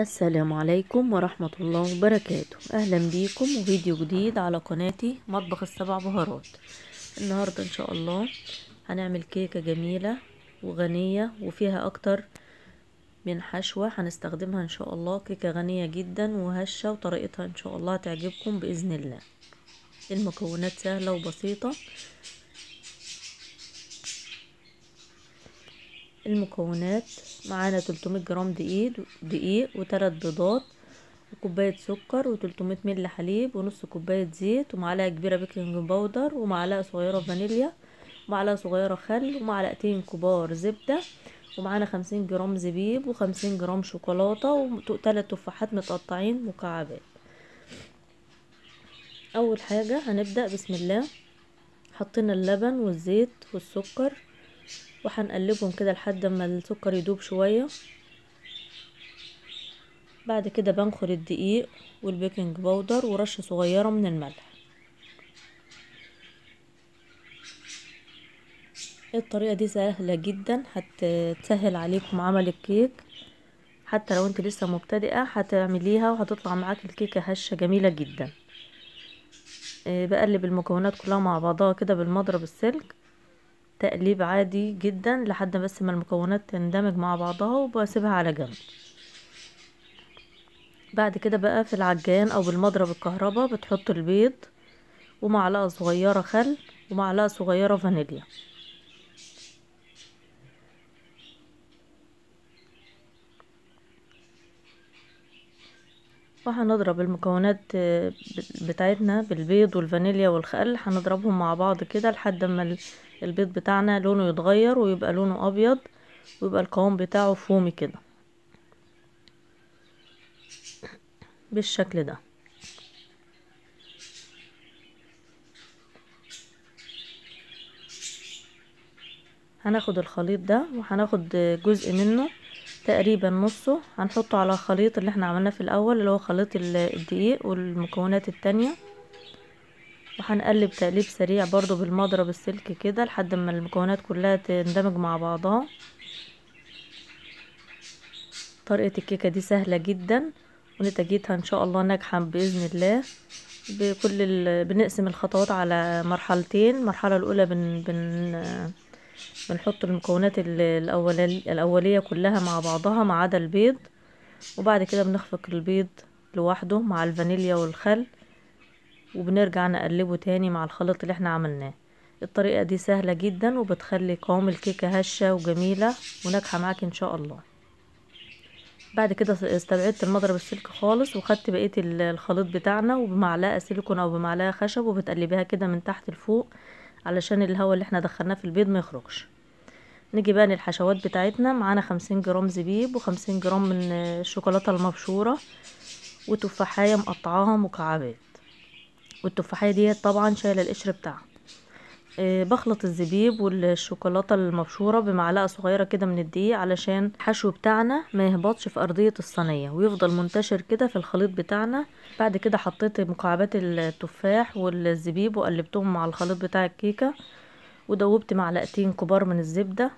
السلام عليكم ورحمة الله وبركاته أهلا بيكم وفيديو جديد على قناتي مطبخ السبع بهارات النهاردة إن شاء الله هنعمل كيكة جميلة وغنية وفيها أكتر من حشوة هنستخدمها إن شاء الله كيكة غنية جدا وهشة وطريقتها إن شاء الله هتعجبكم بإذن الله المكونات سهلة وبسيطة المكونات معانا 300 جرام دقيق دقيق وثلاث بيضات وكوباية سكر و300 مل حليب ونص كوباية زيت ومعلقة كبيرة بيكنج باودر ومعلقة صغيرة فانيليا ومعلقة صغيرة خل ومعلقتين كبار زبدة ومعانا خمسين جرام زبيب وخمسين جرام شوكولاتة وتلات تفاحات متقطعين مكعبات أول حاجة هنبدأ بسم الله حطينا اللبن والزيت والسكر وهنقلبهم كده لحد ما السكر يدوب شويه بعد كده بنخر الدقيق والبيكنج باودر ورشه صغيره من الملح الطريقه دي سهله جدا هتسهل عليكم عمل الكيك حتى لو انت لسه مبتدئه هتعمليها وهتطلع معاك الكيكه هشه جميله جدا بقلب المكونات كلها مع بعضها كده بالمضرب السلك تقليب عادي جدا لحد بس ما المكونات تندمج مع بعضها وبسيبها على جنب بعد كده بقى في العجان او بالمضرب الكهرباء بتحط البيض ومعلقه صغيره خل ومعلقه صغيره فانيليا وهنضرب المكونات بتاعتنا بالبيض والفانيليا والخل هنضربهم مع بعض كده لحد ما البيض بتاعنا لونه يتغير ويبقى لونه ابيض ويبقى القوام بتاعه فومي كده بالشكل ده هناخد الخليط ده وهناخد جزء منه تقريبا نصه هنحطه على الخليط اللي احنا عملناه في الاول اللي هو خليط الدقيق والمكونات التانية وهنقلب تقليب سريع برضو بالمضرب السلك كده لحد ما المكونات كلها تندمج مع بعضها طريقة الكيكة دي سهلة جدا ونتاجيتها ان شاء الله ناجحة باذن الله بكل ال... بنقسم الخطوات على مرحلتين المرحلة الاولى بن... بن... بنحط المكونات الأولي... الاولية كلها مع بعضها ما عدا البيض وبعد كده بنخفق البيض لوحده مع الفانيليا والخل وبنرجع نقلبه تاني مع الخليط اللي احنا عملناه الطريقة دي سهلة جدا وبتخلي قوام الكيكة هشة وجميلة وناجحة معاك ان شاء الله بعد كده استبعدت المضرب السلك خالص وخدت بقية الخليط بتاعنا وبمعلقة سيليكون او بمعلقة خشب وبتقلبيها كده من تحت لفوق علشان الهواء اللي احنا دخلناه في البيض ما يخرجش نيجي بقى للحشوات بتاعتنا معانا خمسين جرام زبيب وخمسين جرام من الشوكولاتة المبشورة وتفاحية مقطعاها مكعبات والتفاحية ديت طبعا شايلة القشر بتاعها آه، بخلط الزبيب والشوكولاتة المبشورة بمعلقة صغيرة كده من الدقيق علشان الحشو بتاعنا ما يهبطش في أرضية الصينية ويفضل منتشر كده في الخليط بتاعنا بعد كده حطيت مكعبات التفاح والزبيب وقلبتهم مع الخليط بتاع الكيكة ودوبت معلقتين كبار من الزبدة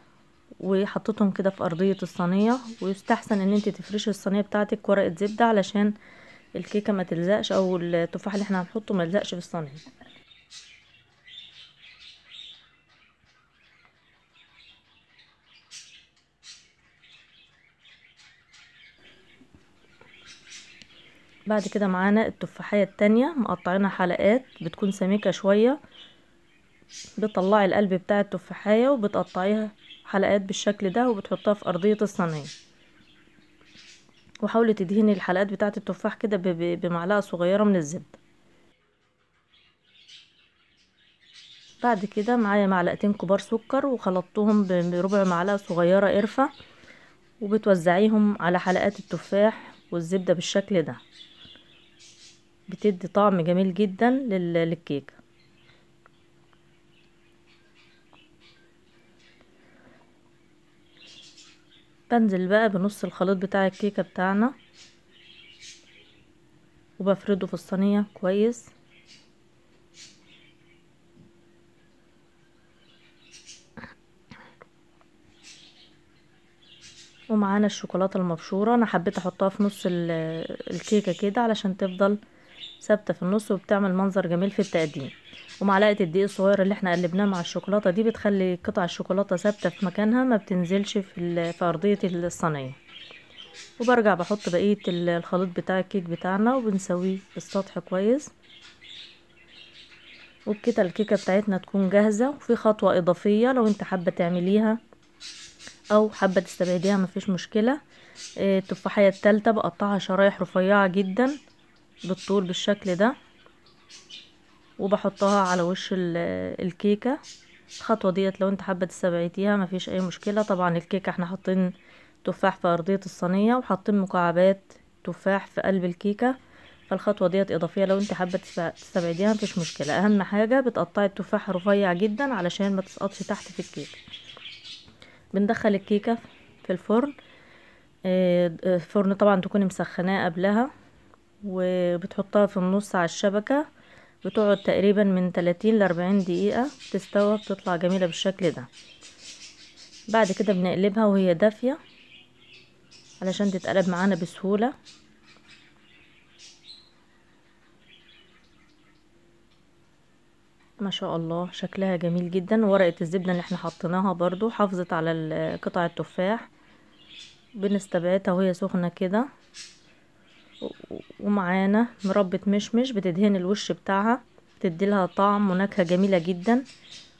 وحطيتهم كده في أرضية الصينية ويستحسن ان انت تفرشي الصينية بتاعتك ورقة زبدة علشان الكيكه ما تلزقش او التفاح اللي احنا هنحطه ما يلزقش في الصينيه بعد كده معانا التفاحية التانية مقطعينها حلقات بتكون سميكة شوية بتطلعي القلب بتاع التفاحية وبتقطعيها حلقات بالشكل ده وبتحطها في أرضية الصينية وحاولي تدهني الحلقات بتاعة التفاح كده بمعلقة صغيرة من الزبدة بعد كده معايا معلقتين كبار سكر وخلطتهم بربع معلقة صغيرة قرفة وبتوزعيهم على حلقات التفاح والزبدة بالشكل ده بتدي طعم جميل جدا للكيكه بنزل بقى بنص الخليط بتاع الكيكة بتاعنا وبفرده في الصينية كويس ومعانا الشوكولاتة المبشورة انا حبيت احطها في نص الكيكة كده علشان تفضل ثابتة في النص وبتعمل منظر جميل في التقديم ومعلقه الدقيق الصغير اللي احنا قلبناه مع الشوكولاته دي بتخلي قطع الشوكولاته ثابته في مكانها ما بتنزلش في في ارضيه الصينيه وبرجع بحط بقيه الخليط بتاع الكيك بتاعنا وبنسويه السطح كويس وبكده الكيكه بتاعتنا تكون جاهزه وفي خطوه اضافيه لو انت حابه تعمليها او حابه تستبعديها مفيش مشكله آه، التفاحيه التالتة بقطعها شرايح رفيعه جدا بالطول بالشكل ده وبحطها على وش الكيكة الخطوة ديت لو انت حابة تستبعديها مفيش اي مشكلة طبعا الكيكة احنا حاطين تفاح في ارضية الصينية وحاطين مكعبات تفاح في قلب الكيكة فالخطوة ديت اضافية لو انت حابة تستبعديها مفيش مشكلة اهم حاجة بتقطعي التفاح رفيع جدا علشان ما تسقطش تحت في الكيكة بندخل الكيكة في الفرن آه، الفرن طبعا تكوني مسخناه قبلها وبتحطها في النص على الشبكة بتقعد تقريبا من 30 ل 40 دقيقه تستوى بتطلع جميله بالشكل ده بعد كده بنقلبها وهي دافيه علشان تتقلب معانا بسهوله ما شاء الله شكلها جميل جدا ورقه الزبده اللي احنا حطيناها برضو حافظت على قطع التفاح بنستبعدها وهي سخنه كده ومعانا مربة مشمش بتدهن الوش بتاعها بتديلها طعم ونكهة جميلة جدا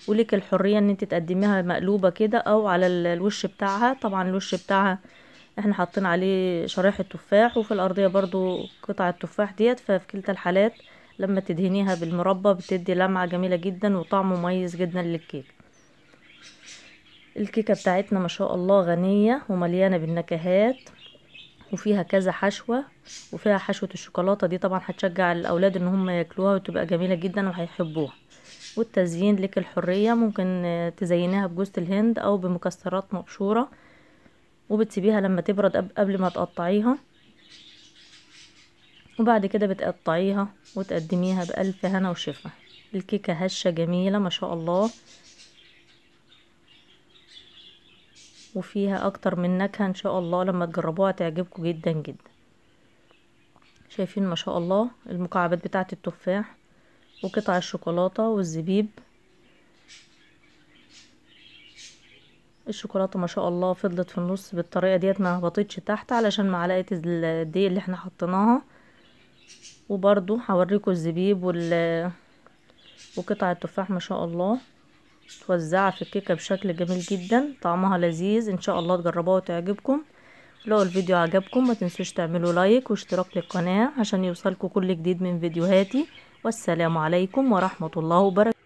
ولك الحرية ان انت تقدميها مقلوبة كده او على الوش بتاعها طبعا الوش بتاعها احنا حاطين عليه شرايح التفاح وفي الارضية برضو قطع التفاح ديت ففي كلتا الحالات لما تدهنيها بالمربى بتدي لمعة جميلة جدا وطعم مميز جدا للكيك الكيكة بتاعتنا ما شاء الله غنية ومليانة بالنكهات وفيها كذا حشوه وفيها حشوه الشوكولاته دي طبعا هتشجع الاولاد ان هم ياكلوها وتبقى جميله جدا وهيحبوها والتزيين لك الحريه ممكن تزينيها بجوز الهند او بمكسرات مبشوره وبتسيبيها لما تبرد قبل ما تقطعيها وبعد كده بتقطعيها وتقدميها بألف هنا وشفا الكيكة هشة جميلة ما شاء الله وفيها اكتر من نكهة ان شاء الله لما تجربوها تعجبكم جدا جدا شايفين ما شاء الله المكعبات بتاعة التفاح وقطع الشوكولاتة والزبيب الشوكولاتة ما شاء الله فضلت في النص بالطريقة ديت ما هبطتش تحت علشان معلقة الدي اللي احنا حطيناها وبرده هوريكم الزبيب وال وقطع التفاح ما شاء الله متوزعة في الكيكة بشكل جميل جدا طعمها لذيذ ان شاء الله تجربوها وتعجبكم لو الفيديو عجبكم ما تنسوش تعملوا لايك واشتراك للقناة عشان يوصلكم كل جديد من فيديوهاتي والسلام عليكم ورحمة الله وبركاته